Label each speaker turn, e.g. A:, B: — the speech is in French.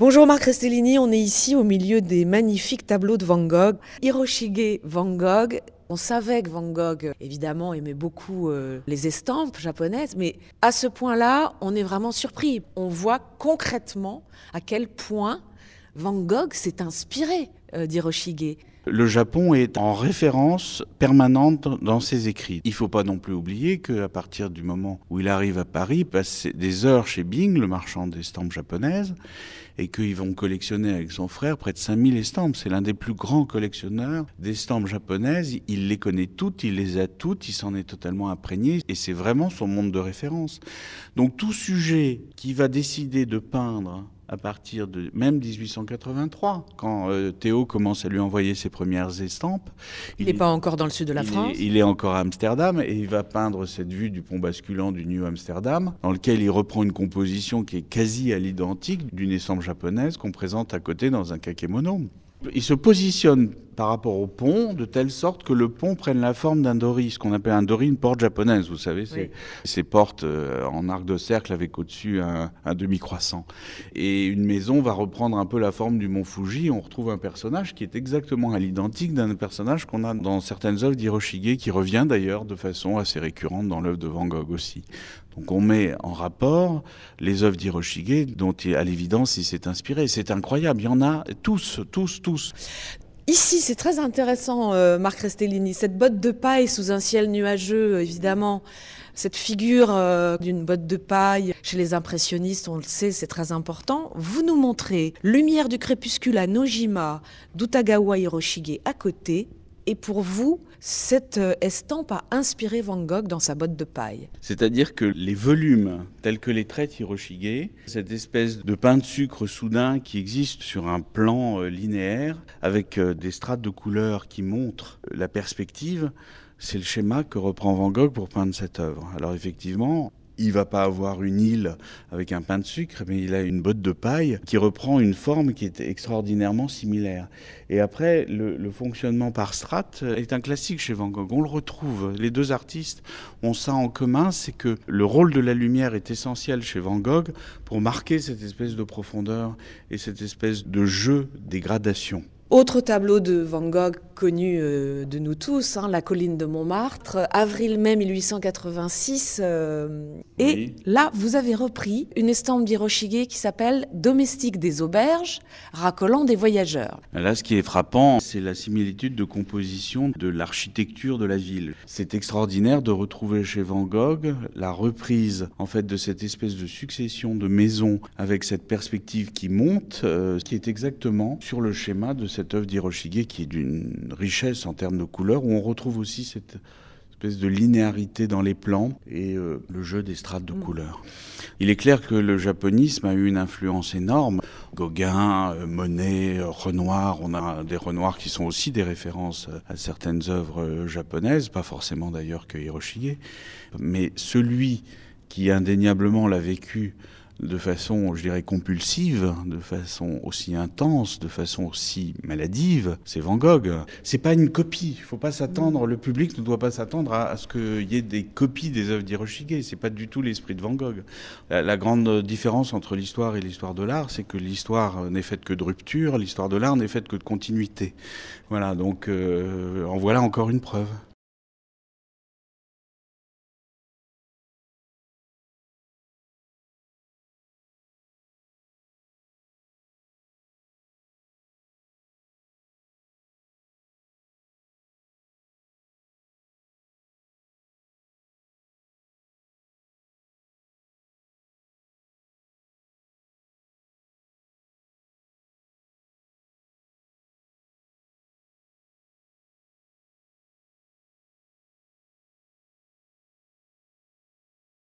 A: Bonjour Marc Restellini, on est ici au milieu des magnifiques tableaux de Van Gogh. Hiroshige Van Gogh, on savait que Van Gogh, évidemment, aimait beaucoup euh, les estampes japonaises, mais à ce point-là, on est vraiment surpris. On voit concrètement à quel point Van Gogh s'est inspiré euh, d'Hiroshige.
B: Le Japon est en référence permanente dans ses écrits. Il ne faut pas non plus oublier qu'à partir du moment où il arrive à Paris, il passe des heures chez Bing, le marchand d'estampes japonaises, et qu'ils vont collectionner avec son frère près de 5000 estampes. C'est l'un des plus grands collectionneurs d'estampes japonaises. Il les connaît toutes, il les a toutes, il s'en est totalement imprégné, et c'est vraiment son monde de référence. Donc tout sujet qui va décider de peindre à partir de même 1883, quand euh, Théo commence à lui envoyer ses premières estampes.
A: Il n'est pas encore dans le sud de la France.
B: il est encore à Amsterdam et il va peindre cette vue du pont basculant du New Amsterdam, dans lequel il reprend une composition qui est quasi à l'identique d'une estampe japonaise qu'on présente à côté dans un kakemono. Il se positionne par rapport au pont, de telle sorte que le pont prenne la forme d'un dori, ce qu'on appelle un dori, une porte japonaise, vous savez, c'est ces portes euh, en arc de cercle avec au-dessus un, un demi-croissant. Et une maison va reprendre un peu la forme du mont Fuji, on retrouve un personnage qui est exactement à l'identique d'un personnage qu'on a dans certaines œuvres d'Hiroshige, qui revient d'ailleurs de façon assez récurrente dans l'œuvre de Van Gogh aussi. Donc on met en rapport les œuvres d'Hiroshige dont à l'évidence il s'est inspiré.
A: C'est incroyable, il y en a tous, tous, tous. Ici, c'est très intéressant, euh, Marc Restellini, cette botte de paille sous un ciel nuageux, évidemment. Cette figure euh, d'une botte de paille, chez les impressionnistes, on le sait, c'est très important. Vous nous montrez Lumière du crépuscule à Nojima, d'Utagawa Hiroshige à côté, et pour vous, cette euh, estampe a inspiré Van Gogh dans sa botte de paille.
B: C'est-à-dire que les volumes, tels que les traits Hiroshige, cette espèce de pain de sucre soudain qui existe sur un plan euh, linéaire, avec euh, des strates de couleurs qui montrent la perspective, c'est le schéma que reprend Van Gogh pour peindre cette œuvre. Alors effectivement, il va pas avoir une île avec un pain de sucre, mais il a une botte de paille qui reprend une forme qui est extraordinairement similaire. Et après, le, fonctionnement par Strat est un classique chez Van Gogh. On le retrouve. Les deux artistes ont ça en commun, c'est que le rôle de la lumière est essentiel chez Van Gogh pour marquer cette espèce de profondeur et cette espèce de jeu des gradations.
A: Autre tableau de Van Gogh connu euh, de nous tous, hein, La colline de Montmartre, avril-mai 1886. Euh, et là, vous avez repris une estampe d'Hiroshige qui s'appelle Domestique des auberges, racolant des voyageurs.
B: Là, ce qui est frappant, c'est la similitude de composition de l'architecture de la ville. C'est extraordinaire de retrouver chez Van Gogh la reprise en fait de cette espèce de succession de maisons avec cette perspective qui monte, euh, qui est exactement sur le schéma de cette œuvre d'Hiroshige qui est d'une richesse en termes de couleurs, où on retrouve aussi cette espèce de linéarité dans les plans et euh, le jeu des strates de mm. couleurs. Il est clair que le japonisme a eu une influence énorme. Gauguin, euh, Monet, euh, Renoir, on a des Renoirs qui sont aussi des références à certaines œuvres japonaises, pas forcément d'ailleurs que Hiroshige, mais celui qui indéniablement l'a vécu de façon, je dirais, compulsive, de façon aussi intense, de façon aussi maladive, c'est Van Gogh. C'est pas une copie. il Faut pas s'attendre. Le public ne doit pas s'attendre à, ce qu'il y ait des copies des œuvres d'Hiroshige. C'est pas du tout l'esprit de Van Gogh. La, grande différence entre l'histoire et l'histoire de l'art, c'est que l'histoire n'est faite que de rupture, l'histoire de l'art n'est faite que de continuité. Voilà. Donc, euh, en voilà encore une preuve.